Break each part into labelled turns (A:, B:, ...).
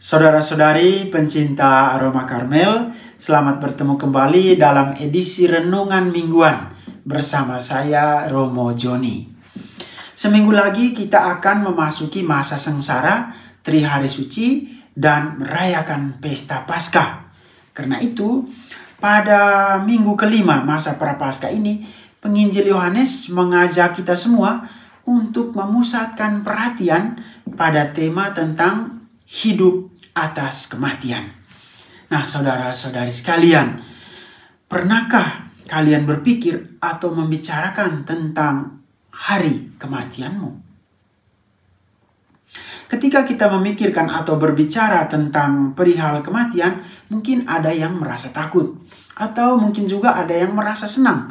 A: Saudara-saudari pencinta aroma Karmel, selamat bertemu kembali dalam edisi renungan mingguan bersama saya Romo Joni. Seminggu lagi kita akan memasuki masa sengsara, trihari suci dan merayakan pesta Paskah. Karena itu, pada minggu kelima masa Prapaskah ini, penginjil Yohanes mengajak kita semua untuk memusatkan perhatian pada tema tentang hidup atas kematian. Nah, saudara-saudari sekalian, pernahkah kalian berpikir atau membicarakan tentang hari kematianmu? Ketika kita memikirkan atau berbicara tentang perihal kematian, mungkin ada yang merasa takut, atau mungkin juga ada yang merasa senang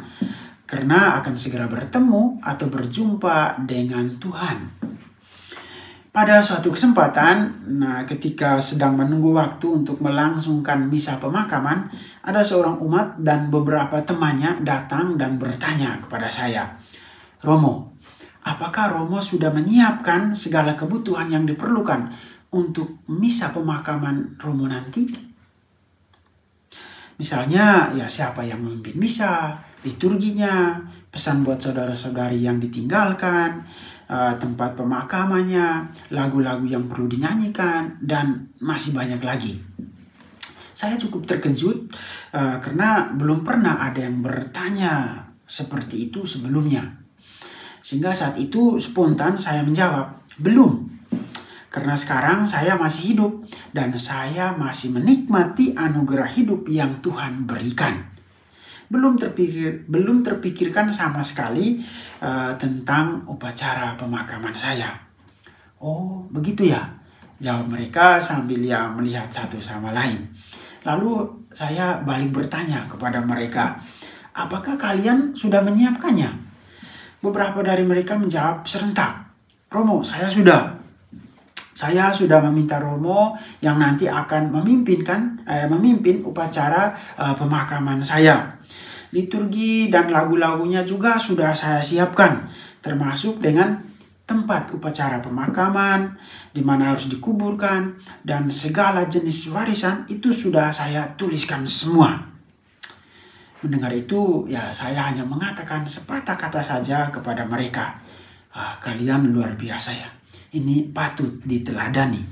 A: karena akan segera bertemu atau berjumpa dengan Tuhan. Pada suatu kesempatan, nah ketika sedang menunggu waktu untuk melangsungkan misa pemakaman, ada seorang umat dan beberapa temannya datang dan bertanya kepada saya, "Romo, apakah Romo sudah menyiapkan segala kebutuhan yang diperlukan untuk misa pemakaman Romo nanti?" Misalnya, ya siapa yang memimpin misa, liturginya, pesan buat saudara-saudari yang ditinggalkan, Eh, tempat pemakamannya, lagu-lagu yang perlu dinyanyikan, dan masih banyak lagi. Saya cukup terkejut uh, karena belum pernah ada yang bertanya seperti itu sebelumnya. Sehingga saat itu spontan saya menjawab, belum. Karena sekarang saya masih hidup dan saya masih menikmati anugerah hidup yang Tuhan berikan belum terpikir belum terpikirkan sama sekali uh, tentang upacara pemakaman saya. Oh, begitu ya. Jawab mereka sambil ya melihat satu sama lain. Lalu saya balik bertanya kepada mereka, "Apakah kalian sudah menyiapkannya?" Beberapa dari mereka menjawab serentak, "Romo, saya sudah." Saya sudah meminta Romo yang nanti akan memimpinkan eh, memimpin upacara eh, pemakaman saya liturgi dan lagu-lagunya juga sudah saya siapkan, termasuk dengan tempat upacara pemakaman, di mana harus dikuburkan, dan segala jenis warisan itu sudah saya tuliskan semua. Mendengar itu, ya saya hanya mengatakan sepatah kata saja kepada mereka. Ah, kalian luar biasa ya. Ini patut diteladani.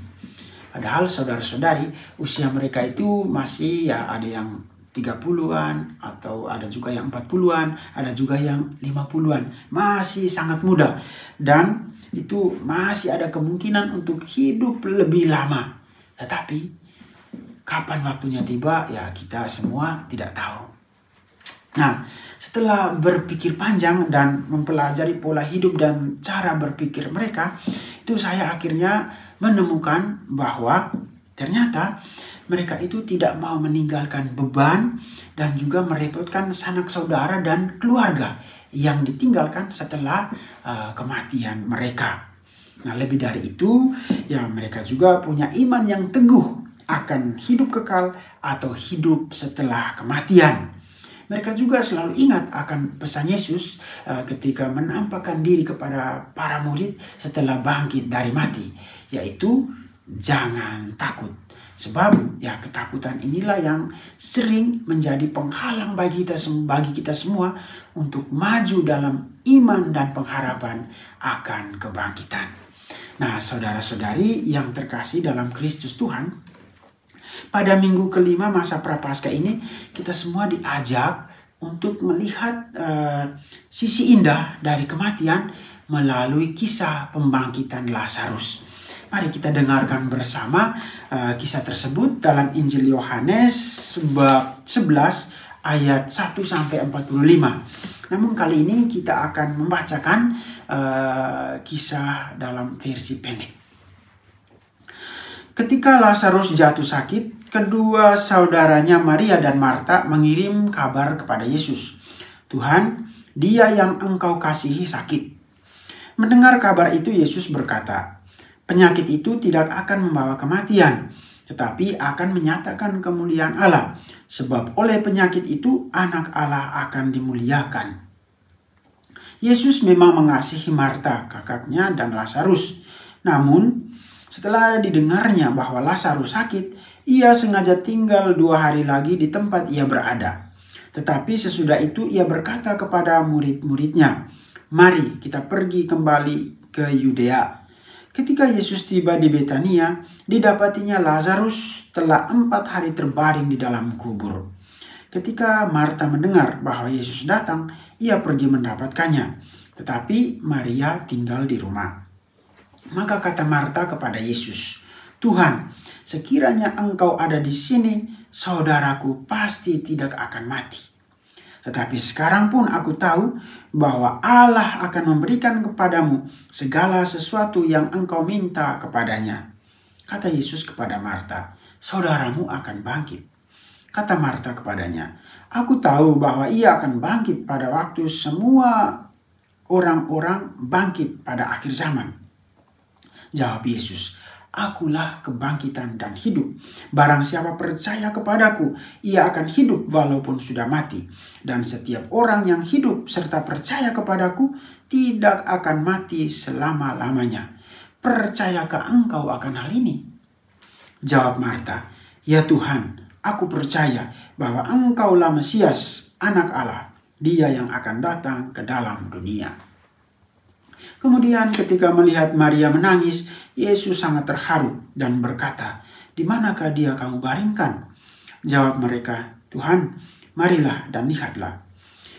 A: Padahal saudara-saudari usia mereka itu masih ya ada yang 30-an atau ada juga yang 40-an, ada juga yang 50-an. Masih sangat muda dan itu masih ada kemungkinan untuk hidup lebih lama. Tetapi kapan waktunya tiba ya kita semua tidak tahu. Nah, setelah berpikir panjang dan mempelajari pola hidup dan cara berpikir mereka, itu saya akhirnya menemukan bahwa ternyata mereka itu tidak mau meninggalkan beban dan juga merepotkan sanak saudara dan keluarga yang ditinggalkan setelah uh, kematian mereka. Nah, lebih dari itu, ya mereka juga punya iman yang teguh akan hidup kekal atau hidup setelah kematian. Mereka juga selalu ingat akan pesan Yesus eh, ketika menampakkan diri kepada para murid setelah bangkit dari mati, yaitu jangan takut. Sebab ya ketakutan inilah yang sering menjadi penghalang bagi kita bagi kita semua untuk maju dalam iman dan pengharapan akan kebangkitan. Nah, saudara-saudari yang terkasih dalam Kristus Tuhan, pada minggu kelima masa Prapaskah ini kita semua diajak untuk melihat uh, sisi indah dari kematian melalui kisah pembangkitan Lazarus. Mari kita dengarkan bersama uh, kisah tersebut dalam Injil Yohanes bab 11 ayat 1 sampai 45. Namun kali ini kita akan membacakan uh, kisah dalam versi pendek. Ketika Lazarus jatuh sakit, kedua saudaranya Maria dan Marta mengirim kabar kepada Yesus. Tuhan, dia yang engkau kasihi sakit. Mendengar kabar itu, Yesus berkata, Penyakit itu tidak akan membawa kematian, tetapi akan menyatakan kemuliaan Allah, sebab oleh penyakit itu anak Allah akan dimuliakan. Yesus memang mengasihi Marta, kakaknya, dan Lazarus. Namun, setelah didengarnya bahwa Lazarus sakit, ia sengaja tinggal dua hari lagi di tempat ia berada. Tetapi sesudah itu ia berkata kepada murid-muridnya, Mari kita pergi kembali ke Yudea. Ketika Yesus tiba di Betania, didapatinya Lazarus telah empat hari terbaring di dalam kubur. Ketika Marta mendengar bahwa Yesus datang, ia pergi mendapatkannya. Tetapi Maria tinggal di rumah. Maka kata Marta kepada Yesus, "Tuhan, sekiranya Engkau ada di sini, saudaraku pasti tidak akan mati." Tetapi sekarang pun aku tahu bahwa Allah akan memberikan kepadamu segala sesuatu yang engkau minta kepadanya. Kata Yesus kepada Marta, saudaramu akan bangkit. Kata Marta kepadanya, aku tahu bahwa ia akan bangkit pada waktu semua orang-orang bangkit pada akhir zaman. Jawab Yesus, Akulah kebangkitan dan hidup. Barang siapa percaya kepadaku, ia akan hidup walaupun sudah mati. Dan setiap orang yang hidup serta percaya kepadaku tidak akan mati selama-lamanya. Percayakah engkau akan hal ini? Jawab Marta, Ya Tuhan, aku percaya bahwa engkaulah Mesias, anak Allah, dia yang akan datang ke dalam dunia. Kemudian ketika melihat Maria menangis, Yesus sangat terharu dan berkata, "Di manakah dia kamu baringkan?" Jawab mereka, "Tuhan, marilah dan lihatlah."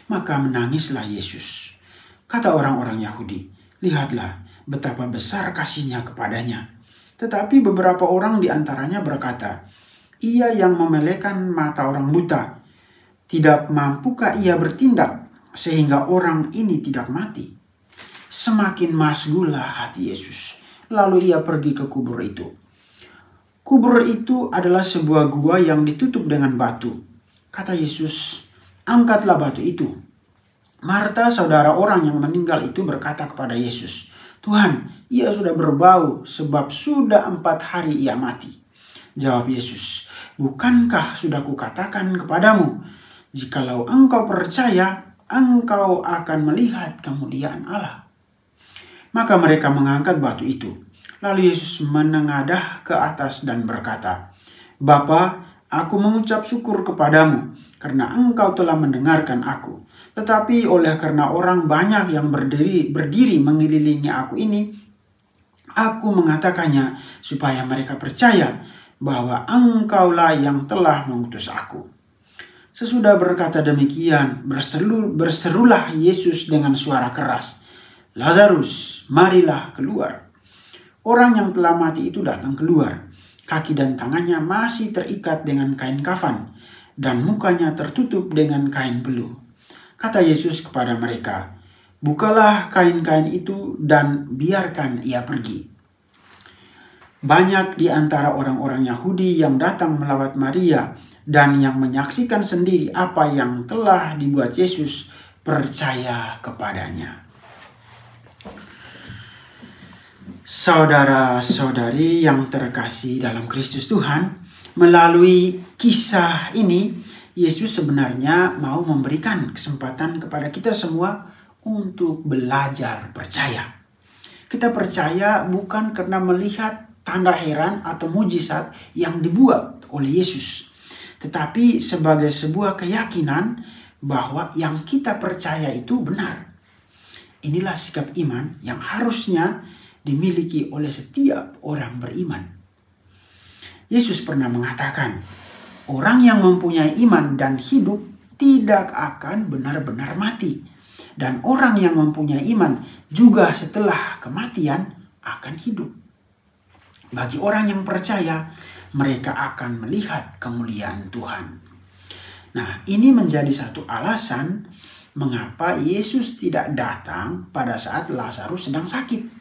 A: Maka menangislah Yesus. Kata orang-orang Yahudi, "Lihatlah betapa besar kasihnya kepadanya." Tetapi beberapa orang di antaranya berkata, "Ia yang memelekan mata orang buta, tidak mampukah ia bertindak sehingga orang ini tidak mati?" semakin masgulah hati Yesus. Lalu ia pergi ke kubur itu. Kubur itu adalah sebuah gua yang ditutup dengan batu. Kata Yesus, angkatlah batu itu. Marta saudara orang yang meninggal itu berkata kepada Yesus, Tuhan, ia sudah berbau sebab sudah empat hari ia mati. Jawab Yesus, bukankah sudah kukatakan kepadamu, jikalau engkau percaya, engkau akan melihat kemuliaan Allah. Maka mereka mengangkat batu itu. Lalu Yesus menengadah ke atas dan berkata, Bapa, aku mengucap syukur kepadamu karena engkau telah mendengarkan aku. Tetapi oleh karena orang banyak yang berdiri berdiri mengelilingi aku ini, aku mengatakannya supaya mereka percaya bahwa engkaulah yang telah mengutus aku. Sesudah berkata demikian, berseru, berserulah Yesus dengan suara keras. Lazarus, marilah keluar. Orang yang telah mati itu datang keluar. Kaki dan tangannya masih terikat dengan kain kafan dan mukanya tertutup dengan kain peluh. Kata Yesus kepada mereka, "Bukalah kain-kain itu dan biarkan ia pergi." Banyak di antara orang-orang Yahudi yang datang melawat Maria dan yang menyaksikan sendiri apa yang telah dibuat Yesus percaya kepadanya. Saudara-saudari yang terkasih dalam Kristus Tuhan, melalui kisah ini Yesus sebenarnya mau memberikan kesempatan kepada kita semua untuk belajar percaya. Kita percaya bukan karena melihat tanda heran atau mujizat yang dibuat oleh Yesus, tetapi sebagai sebuah keyakinan bahwa yang kita percaya itu benar. Inilah sikap iman yang harusnya dimiliki oleh setiap orang beriman. Yesus pernah mengatakan, orang yang mempunyai iman dan hidup tidak akan benar-benar mati. Dan orang yang mempunyai iman juga setelah kematian akan hidup. Bagi orang yang percaya, mereka akan melihat kemuliaan Tuhan. Nah, ini menjadi satu alasan mengapa Yesus tidak datang pada saat Lazarus sedang sakit.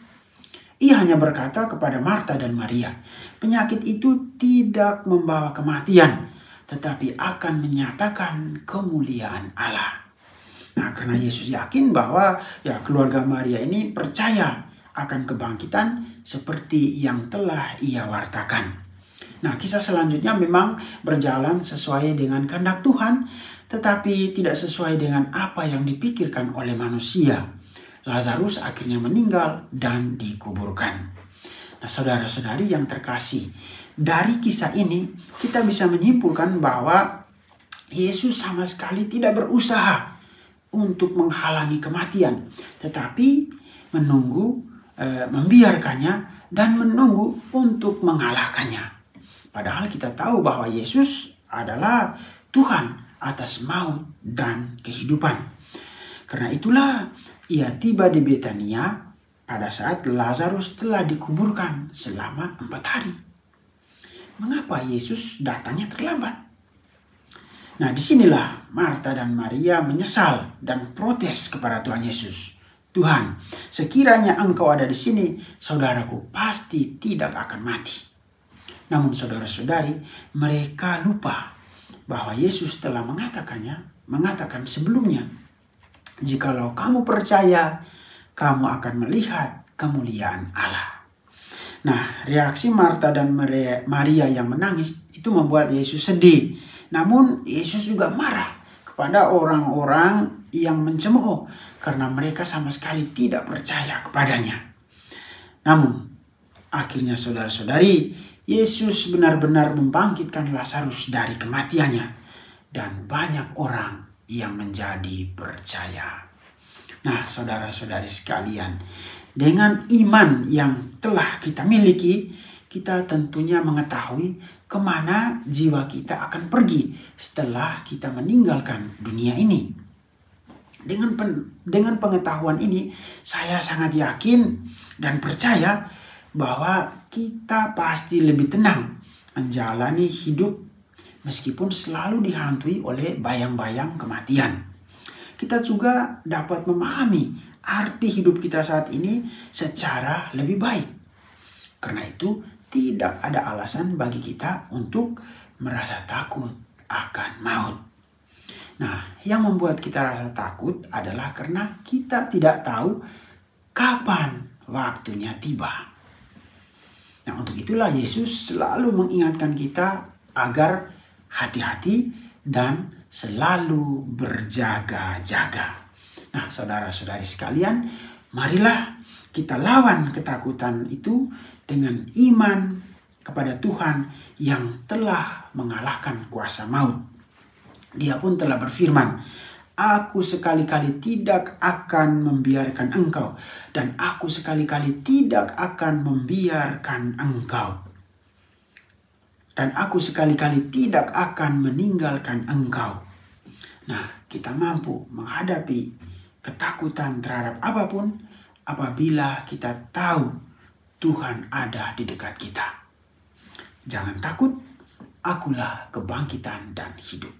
A: Ia hanya berkata kepada Marta dan Maria, penyakit itu tidak membawa kematian, tetapi akan menyatakan kemuliaan Allah. Nah, karena Yesus yakin bahwa ya keluarga Maria ini percaya akan kebangkitan seperti yang telah ia wartakan. Nah, kisah selanjutnya memang berjalan sesuai dengan kehendak Tuhan, tetapi tidak sesuai dengan apa yang dipikirkan oleh manusia. Lazarus akhirnya meninggal dan dikuburkan. Nah, saudara-saudari yang terkasih, dari kisah ini kita bisa menyimpulkan bahwa Yesus sama sekali tidak berusaha untuk menghalangi kematian, tetapi menunggu, e, membiarkannya, dan menunggu untuk mengalahkannya. Padahal kita tahu bahwa Yesus adalah Tuhan atas maut dan kehidupan. Karena itulah ia tiba di Betania pada saat Lazarus telah dikuburkan selama empat hari. Mengapa Yesus datangnya terlambat? Nah, disinilah Marta dan Maria menyesal dan protes kepada Tuhan Yesus. Tuhan, sekiranya engkau ada di sini, saudaraku pasti tidak akan mati. Namun saudara-saudari, mereka lupa bahwa Yesus telah mengatakannya, mengatakan sebelumnya Jikalau kamu percaya, kamu akan melihat kemuliaan Allah. Nah, reaksi Marta dan Maria yang menangis itu membuat Yesus sedih. Namun, Yesus juga marah kepada orang-orang yang mencemooh karena mereka sama sekali tidak percaya kepadanya. Namun, akhirnya saudara-saudari, Yesus benar-benar membangkitkan Lazarus dari kematiannya. Dan banyak orang yang menjadi percaya. Nah, saudara-saudari sekalian, dengan iman yang telah kita miliki, kita tentunya mengetahui kemana jiwa kita akan pergi setelah kita meninggalkan dunia ini. Dengan pen, dengan pengetahuan ini, saya sangat yakin dan percaya bahwa kita pasti lebih tenang menjalani hidup meskipun selalu dihantui oleh bayang-bayang kematian. Kita juga dapat memahami arti hidup kita saat ini secara lebih baik. Karena itu, tidak ada alasan bagi kita untuk merasa takut akan maut. Nah, yang membuat kita rasa takut adalah karena kita tidak tahu kapan waktunya tiba. Nah, untuk itulah Yesus selalu mengingatkan kita agar hati-hati dan selalu berjaga-jaga. Nah, saudara-saudari sekalian, marilah kita lawan ketakutan itu dengan iman kepada Tuhan yang telah mengalahkan kuasa maut. Dia pun telah berfirman, Aku sekali-kali tidak akan membiarkan engkau, dan aku sekali-kali tidak akan membiarkan engkau dan aku sekali-kali tidak akan meninggalkan engkau. Nah, kita mampu menghadapi ketakutan terhadap apapun apabila kita tahu Tuhan ada di dekat kita. Jangan takut, akulah kebangkitan dan hidup.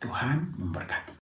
A: Tuhan memberkati.